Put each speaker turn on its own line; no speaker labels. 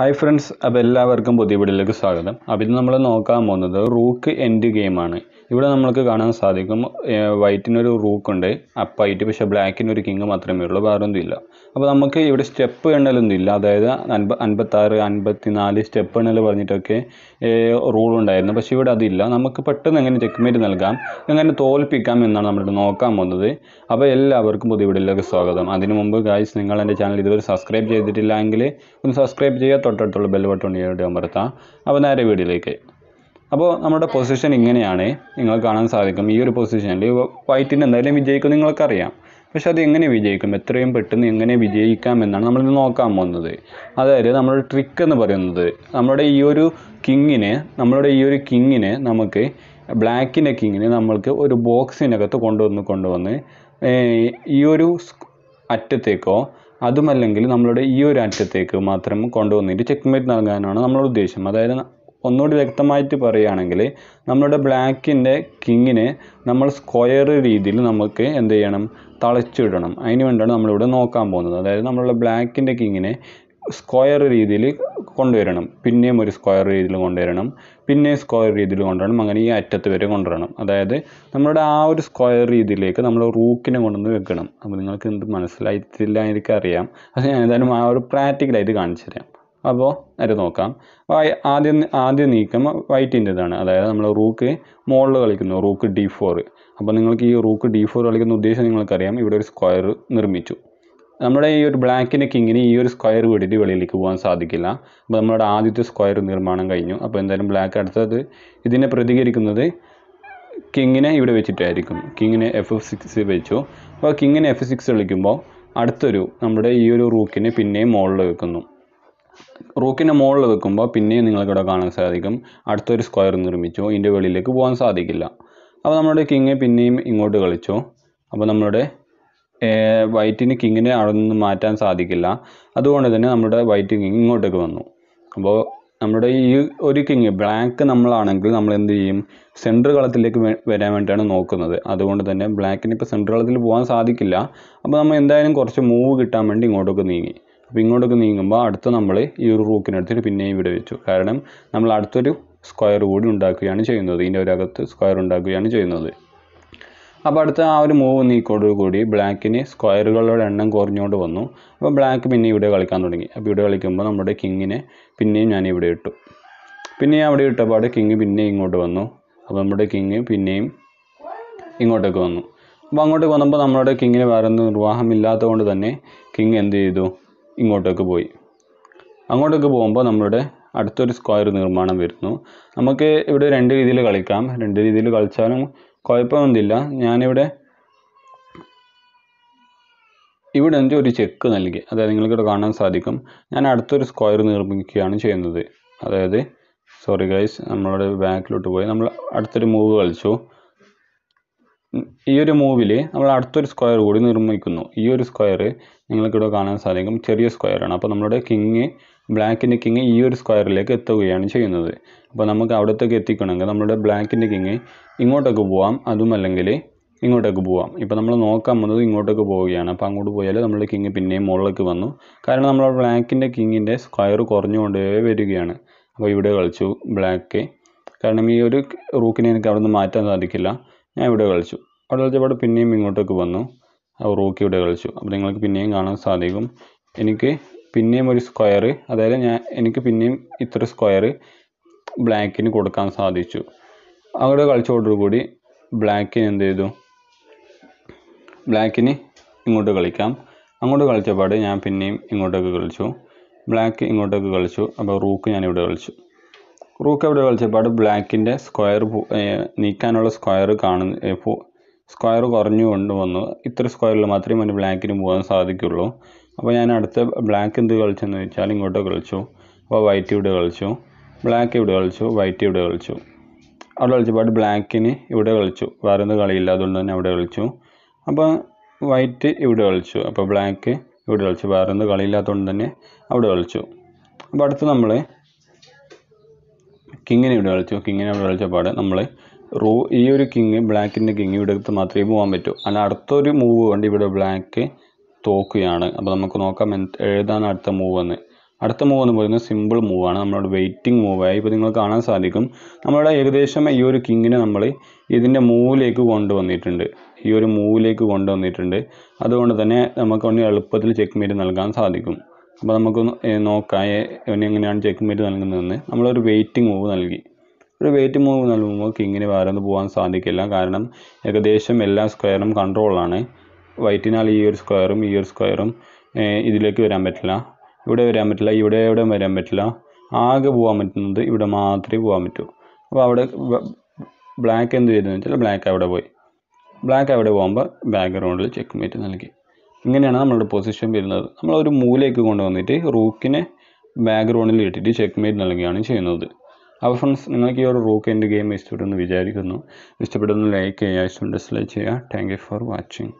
hi friends അപ്പോൾ എല്ലാവർക്കും പുതിയ വീഡിയോയിലേക്ക് സ്വാഗതം അപ്പം ഇത് നമ്മൾ നോക്കാൻ പോകുന്നത് റൂക്ക് എൻഡ് ഗെയിമാണ് ഇവിടെ നമ്മൾക്ക് കാണാൻ സാധിക്കും വൈറ്റിനൊരു റൂക്കുണ്ട് അപ്പ് ആയിട്ട് പക്ഷേ ബ്ലാക്കിനൊരു കിങ് മാത്രമേ ഉള്ളൂ വേറെ ഇല്ല അപ്പോൾ നമുക്ക് ഇവിടെ സ്റ്റെപ്പ് എണ്ണലൊന്നും ഇല്ല അതായത് അൻപ അൻപത്താറ് അൻപത്തി നാല് സ്റ്റെപ്പ് എണ്ണൽ പറഞ്ഞിട്ടൊക്കെ റൂൾ ഉണ്ടായിരുന്നു പക്ഷേ ഇവിടെ അതില്ല നമുക്ക് പെട്ടെന്ന് എങ്ങനെ ചെക്ക്മേറ്റ് നൽകാം എങ്ങനെ തോൽപ്പിക്കാം എന്നാണ് നമ്മളിവിടെ നോക്കാൻ പോകുന്നത് അപ്പോൾ എല്ലാവർക്കും പുതിയ വീഡിയോയിലേക്ക് സ്വാഗതം അതിനു മുമ്പ് ഗായ്സ് നിങ്ങൾ എൻ്റെ ചാനൽ ഇതുവരെ സബ്സ്ക്രൈബ് ചെയ്തിട്ടില്ല എങ്കിൽ ഒന്ന് സബ്സ്ക്രൈബ് ചെയ്യാം തൊട്ടടുത്തുള്ള ബെൽ ബട്ടൺ ഇവിടെ അമർത്താം അപ്പോൾ നേരെ വീഡിയോയിലേക്ക് അപ്പോൾ നമ്മുടെ പൊസിഷൻ ഇങ്ങനെയാണ് നിങ്ങൾ കാണാൻ സാധിക്കും ഈ ഒരു പൊസിഷനിൽ വൈറ്റിന് എന്തായാലും വിജയിക്കും നിങ്ങൾക്കറിയാം പക്ഷെ അത് എങ്ങനെ വിജയിക്കും എത്രയും പെട്ടെന്ന് എങ്ങനെ വിജയിക്കാം എന്നാണ് നമ്മൾ നോക്കാൻ പോകുന്നത് അതായത് നമ്മുടെ ട്രിക്ക് എന്ന് പറയുന്നത് നമ്മുടെ ഈ ഒരു കിങ്ങിനെ നമ്മളുടെ ഈ ഒരു കിങ്ങിനെ നമുക്ക് ബ്ലാക്കിൻ്റെ കിങ്ങിനെ നമ്മൾക്ക് ഒരു ബോക്സിനകത്ത് കൊണ്ടുവന്ന് കൊണ്ടുവന്ന് ഈ ഒരു അറ്റത്തേക്കോ അതുമല്ലെങ്കിൽ നമ്മളുടെ ഈ ഒരു അറ്റത്തേക്ക് മാത്രം കൊണ്ടുവന്നിട്ട് ചെക്ക് മേറ്റ് നൽകാനാണ് നമ്മുടെ ഉദ്ദേശം അതായത് ഒന്നുകൂടി വ്യക്തമായിട്ട് പറയുകയാണെങ്കിൽ നമ്മുടെ ബ്ലാക്കിൻ്റെ കിങ്ങിനെ നമ്മൾ സ്ക്വയർ രീതിയിൽ നമുക്ക് എന്ത് ചെയ്യണം തളച്ചിടണം അതിനു വേണ്ടിയാണ് നമ്മളിവിടെ നോക്കാൻ പോകുന്നത് അതായത് നമ്മളുടെ ബ്ലാക്കിൻ്റെ കിങ്ങിനെ സ്ക്വയർ രീതിയിൽ കൊണ്ടുവരണം പിന്നെയും ഒരു സ്ക്വയർ രീതിയിൽ കൊണ്ടുവരണം പിന്നെയും സ്ക്വയർ രീതിയിൽ കൊണ്ടുവരണം അങ്ങനെ ഈ അറ്റത്ത് വരെ കൊണ്ടുവരണം അതായത് നമ്മളുടെ ആ ഒരു സ്ക്വയർ രീതിയിലേക്ക് നമ്മൾ റൂക്കിനെ കൊണ്ടുവന്ന് വെക്കണം അപ്പോൾ നിങ്ങൾക്ക് എന്ത് മനസ്സിലായിട്ടില്ല അറിയാം അത് ഞാൻ എന്തായാലും ആ ഒരു പ്രാക്ടിക്കലായിട്ട് കാണിച്ചു തരാം അപ്പോൾ അത് നോക്കാം ആദ്യം ആദ്യ നീക്കം വൈറ്റിൻ്റെതാണ് അതായത് നമ്മൾ റൂക്ക് മുകളിൽ കളിക്കുന്നു റൂക്ക് ഡി ഫോർ അപ്പോൾ നിങ്ങൾക്ക് ഈ റൂക്ക് ഡി ഫോർ കളിക്കുന്ന ഉദ്ദേശം നിങ്ങൾക്കറിയാം ഇവിടെ ഒരു സ്ക്വയർ നിർമ്മിച്ചു നമ്മുടെ ഈ ഒരു ബ്ലാക്കിൻ്റെ ഇങ്ങനെ ഈ ഒരു സ്ക്വയർ വിട്ടിട്ട് വെളിയിലേക്ക് പോകാൻ സാധിക്കില്ല അപ്പോൾ നമ്മുടെ ആദ്യത്തെ സ്ക്വയർ നിർമ്മാണം കഴിഞ്ഞു അപ്പോൾ എന്തായാലും ബ്ലാക്ക് അടുത്തത് ഇതിനെ പ്രതികരിക്കുന്നത് കിങ്ങിനെ ഇവിടെ വെച്ചിട്ടായിരിക്കും കിങ്ങിനെ എഫ് സിക്സ് വെച്ചു അപ്പോൾ കിങ്ങിനെ എഫ് സിക്സ് വിളിക്കുമ്പോൾ അടുത്തൊരു നമ്മുടെ ഈ ഒരു റൂക്കിനെ പിന്നെയും മുകളിൽ വെക്കുന്നു റൂക്കിൻ്റെ മുകളിൽ വെക്കുമ്പോൾ പിന്നെയും നിങ്ങൾക്കിവിടെ കാണാൻ സാധിക്കും അടുത്തൊരു സ്ക്വയർ നിർമ്മിച്ചു ഇതിൻ്റെ വെളിയിലേക്ക് പോകാൻ സാധിക്കില്ല അപ്പോൾ നമ്മുടെ കിങ് പിന്നെയും ഇങ്ങോട്ട് കളിച്ചു അപ്പോൾ നമ്മുടെ വൈറ്റിന് കിങ്ങിനെ അവിടെ നിന്ന് മാറ്റാൻ സാധിക്കില്ല അതുകൊണ്ട് തന്നെ നമ്മുടെ വൈറ്റ് കിങ് ഇങ്ങോട്ടേക്ക് വന്നു അപ്പോൾ നമ്മുടെ ഈ ഒരു കിങ് ബ്ലാക്ക് നമ്മളാണെങ്കിൽ നമ്മൾ എന്ത് ചെയ്യും സെൻട്രൽ കളത്തിലേക്ക് വരാൻ വേണ്ടിയാണ് നോക്കുന്നത് അതുകൊണ്ട് തന്നെ ബ്ലാക്കിന് ഇപ്പോൾ സെൻട്രൽ കളത്തിൽ പോകാൻ സാധിക്കില്ല അപ്പോൾ നമ്മൾ എന്തായാലും കുറച്ച് മൂവ് കിട്ടാൻ വേണ്ടി ഇങ്ങോട്ടേക്ക് നീങ്ങി അപ്പോൾ ഇങ്ങോട്ടേക്ക് നീങ്ങുമ്പോൾ അടുത്ത് നമ്മൾ ഈ ഒരു റൂക്കിനെടുത്തിട്ട് പിന്നെയും ഇവിടെ വെച്ചു കാരണം നമ്മൾ അടുത്തൊരു സ്ക്വയർ കൂടി ഉണ്ടാക്കുകയാണ് ചെയ്യുന്നത് ഇതിൻ്റെ ഒരകത്ത് സ്ക്വയർ ഉണ്ടാക്കുകയാണ് ചെയ്യുന്നത് അപ്പോൾ അടുത്ത ആ ഒരു മൂവ് കൂടി ബ്ലാക്കിന് സ്ക്വയറുകളുടെ എണ്ണം കുറഞ്ഞുകൊണ്ട് വന്നു അപ്പോൾ ബ്ലാക്ക് പിന്നെ ഇവിടെ കളിക്കാൻ തുടങ്ങി അപ്പോൾ ഇവിടെ കളിക്കുമ്പോൾ നമ്മുടെ കിങ്ങിനെ പിന്നെയും ഞാൻ ഇവിടെ ഇട്ടു പിന്നെ അവിടെ ഇട്ടപാട് കിങ് പിന്നെ ഇങ്ങോട്ട് വന്നു അപ്പോൾ നമ്മുടെ കിങ് പിന്നെയും ഇങ്ങോട്ടേക്ക് വന്നു അപ്പോൾ അങ്ങോട്ടേക്ക് വന്നപ്പോൾ നമ്മുടെ കിങ്ങിന് വേറെ ഒന്നും നിർവാഹമില്ലാത്തത് കൊണ്ട് തന്നെ കിങ് എന്ത് ചെയ്തു ഇങ്ങോട്ടേക്ക് പോയി അങ്ങോട്ടേക്ക് പോകുമ്പോൾ നമ്മുടെ അടുത്തൊരു സ്ക്വയർ നിർമ്മാണം വരുന്നു നമുക്ക് ഇവിടെ രണ്ട് രീതിയിൽ കളിക്കാം രണ്ട് രീതിയിൽ കളിച്ചാലും കുഴപ്പമൊന്നുമില്ല ഞാനിവിടെ ഇവിടെ എനിക്ക് ഒരു ചെക്ക് നൽകി അതായത് നിങ്ങൾക്കിവിടെ കാണാൻ സാധിക്കും ഞാൻ അടുത്തൊരു സ്ക്വയർ നിർമ്മിക്കുകയാണ് ചെയ്യുന്നത് അതായത് സോറി ഗൈസ് നമ്മളുടെ ബാക്കിലോട്ട് പോയി നമ്മൾ അടുത്തൊരു മൂവ് കളിച്ചു ഈ ഒരു മൂവിൽ നമ്മൾ അടുത്തൊരു സ്ക്വയർ കൂടി നിർമ്മിക്കുന്നു ഈ ഒരു സ്ക്വയർ നിങ്ങൾക്കിവിടെ കാണാൻ സാധിക്കും ചെറിയ സ്ക്വയറാണ് അപ്പോൾ നമ്മുടെ കിങ് ബ്ലാക്കിൻ്റെ കിങ് ഈ ഒരു സ്ക്വയറിലേക്ക് എത്തുകയാണ് ചെയ്യുന്നത് അപ്പോൾ നമുക്ക് അവിടത്തേക്ക് എത്തിക്കണമെങ്കിൽ നമ്മുടെ ബ്ലാക്കിൻ്റെ കിങ് ഇങ്ങോട്ടേക്ക് പോവാം അതും അല്ലെങ്കിൽ ഇങ്ങോട്ടേക്ക് പോവാം ഇപ്പോൾ നമ്മൾ നോക്കാൻ വന്നത് ഇങ്ങോട്ടേക്ക് പോവുകയാണ് അപ്പോൾ അങ്ങോട്ട് പോയാൽ നമ്മുടെ കിങ് പിന്നെയും മുകളിലേക്ക് വന്നു കാരണം നമ്മുടെ ബ്ലാക്കിൻ്റെ കിങ്ങിൻ്റെ സ്ക്വയർ കുറഞ്ഞുകൊണ്ടേ വരികയാണ് അപ്പോൾ ഇവിടെ കളിച്ചു ബ്ലാക്ക് കാരണം ഈ ഒരു റൂക്കിനെ എനിക്ക് അവിടെ നിന്ന് മാറ്റാൻ സാധിക്കില്ല ഞാൻ ഇവിടെ കളിച്ചു അവിടെ കളിച്ചപ്പോൾ പിന്നെയും ഇങ്ങോട്ടേക്ക് വന്നു റൂക്ക് ഇവിടെ കളിച്ചു അപ്പോൾ നിങ്ങൾക്ക് പിന്നെയും കാണാൻ സാധിക്കും എനിക്ക് പിന്നെയും ഒരു സ്ക്വയർ അതായത് ഞാൻ എനിക്ക് പിന്നെയും ഇത്ര സ്ക്വയർ ബ്ലാക്കിന് കൊടുക്കാൻ സാധിച്ചു അവിടെ കളിച്ചോടുകൂടി ബ്ലാക്കിന് എന്ത് ചെയ്തു ബ്ലാക്കിന് ഇങ്ങോട്ട് കളിക്കാം അങ്ങോട്ട് കളിച്ചപാട് ഞാൻ പിന്നെയും ഇങ്ങോട്ടേക്ക് കളിച്ചു ബ്ലാക്ക് ഇങ്ങോട്ടേക്ക് കളിച്ചു അപ്പോൾ റൂക്ക് ഞാൻ ഇവിടെ കളിച്ചു റൂക്ക് അവിടെ കളിച്ചപാട് ബ്ലാക്കിൻ്റെ സ്ക്വയർ നീക്കാനുള്ള സ്ക്വയർ കാണുന്ന സ്ക്വയർ കുറഞ്ഞു കൊണ്ടുവന്നു ഇത്ര സ്ക്വയറിൽ മാത്രമേ അവന് ബ്ലാക്കിന് പോകാൻ സാധിക്കുള്ളൂ അപ്പോൾ ഞാൻ അടുത്ത ബ്ലാക്ക് എന്ത് കളിച്ചെന്ന് വെച്ചാൽ ഇങ്ങോട്ട് കളിച്ചു അപ്പോൾ വൈറ്റ് ഇവിടെ കളിച്ചു ബ്ലാക്ക് ഇവിടെ കളിച്ചു വൈറ്റ് ഇവിടെ കളിച്ചു അവിടെ കളിച്ചപ്പോൾ ബ്ലാക്കിന് ഇവിടെ കളിച്ചു വേറെ ഒന്നും കളിയില്ല അതുകൊണ്ട് തന്നെ അവിടെ കളിച്ചു അപ്പോൾ വൈറ്റ് ഇവിടെ കളിച്ചു അപ്പോൾ ബ്ലാക്ക് ഇവിടെ കളിച്ചു വേറെ ഒന്നും കളിയില്ലാത്തതുകൊണ്ട് തന്നെ അവിടെ കളിച്ചു അപ്പോൾ അടുത്ത് നമ്മൾ കിങ്ങിനെ ഇവിടെ കളിച്ചു കിങ്ങിനെ ഇവിടെ പാട് നമ്മൾ റൂ ഈ ഒരു കിങ് ബ്ലാക്കിൻ്റെ കിങ് ഇവിടെ മാത്രമേ പോകാൻ പറ്റൂ അല്ല അടുത്തൊരു മൂവ് കൊണ്ട് ഇവിടെ ബ്ലാക്ക് തോക്കുകയാണ് അപ്പോൾ നമുക്ക് നോക്കാം എഴുതാണ് അടുത്ത മൂവ് എന്ന് അടുത്ത മൂവ് എന്ന് പറയുന്നത് സിമ്പിൾ മൂവാണ് നമ്മളുടെ വെയിറ്റിംഗ് മൂവായി ഇപ്പോൾ നിങ്ങൾ കാണാൻ സാധിക്കും നമ്മളുടെ ഏകദേശം ഈ ഒരു കിങ്ങിനെ നമ്മൾ ഇതിൻ്റെ മൂവിലേക്ക് കൊണ്ടുവന്നിട്ടുണ്ട് ഈ ഒരു മൂവിലേക്ക് കൊണ്ടുവന്നിട്ടുണ്ട് അതുകൊണ്ട് തന്നെ നമുക്ക് ഒന്ന് എളുപ്പത്തിൽ ചെക്ക് മേറ്റ് നൽകാൻ സാധിക്കും അപ്പോൾ നമുക്ക് നോക്കാം എങ്ങനെയാണ് ചെക്ക് മേറ്റ് നൽകുന്നതെന്ന് നമ്മളൊരു വെയിറ്റിംഗ് മൂവ് നൽകി ഒരു വെയിറ്റ് മൂവ് നൽകുമ്പോൾ കിങ്ങിന് വേറെ ഒന്നും പോകാൻ സാധിക്കില്ല കാരണം ഏകദേശം എല്ലാ സ്ക്വയറും കൺട്രോളാണ് വൈറ്റിനാൽ ഈ ഒരു സ്ക്വയറും ഈ ഒരു സ്ക്വയറും ഇതിലേക്ക് വരാൻ പറ്റില്ല ഇവിടെ വരാൻ പറ്റില്ല ഇവിടെ ഇവിടെ വരാൻ പറ്റില്ല ആകെ പോകാൻ പറ്റുന്നത് ഇവിടെ മാത്രമേ പോകാൻ പറ്റൂ അപ്പോൾ അവിടെ ബ്ലാക്ക് എന്ത് ചെയ്തെന്ന് വെച്ചാൽ ബ്ലാക്ക് അവിടെ പോയി ബ്ലാക്ക് അവിടെ പോകുമ്പോൾ ബാക്ക്ഗ്രൗണ്ടിൽ ചെക്ക് മേറ്റ് നൽകി ഇങ്ങനെയാണ് നമ്മളുടെ പൊസിഷൻ വരുന്നത് നമ്മൾ ഒരു മൂലയ്ക്ക് കൊണ്ടുവന്നിട്ട് റൂക്കിനെ ബാക്ക്ഗ്രൗണ്ടിൽ ഇട്ടിട്ട് ചെക്ക് മേറ്റ് നൽകുകയാണ് ചെയ്യുന്നത് അപ്പോൾ ഫ്രണ്ട്സ് നിങ്ങൾക്ക് ഈ ഒരു റൂക്ക് എൻ്റെ ഗെയിം ഇഷ്ടപ്പെട്ടെന്ന് വിചാരിക്കുന്നു ഇഷ്ടപ്പെട്ടെന്ന് ലൈക്ക് ചെയ്യുക ഇഷ്ടം ഡിസ്ലൈക്ക് ചെയ്യുക താങ്ക് യു ഫോർ വാച്ചിങ്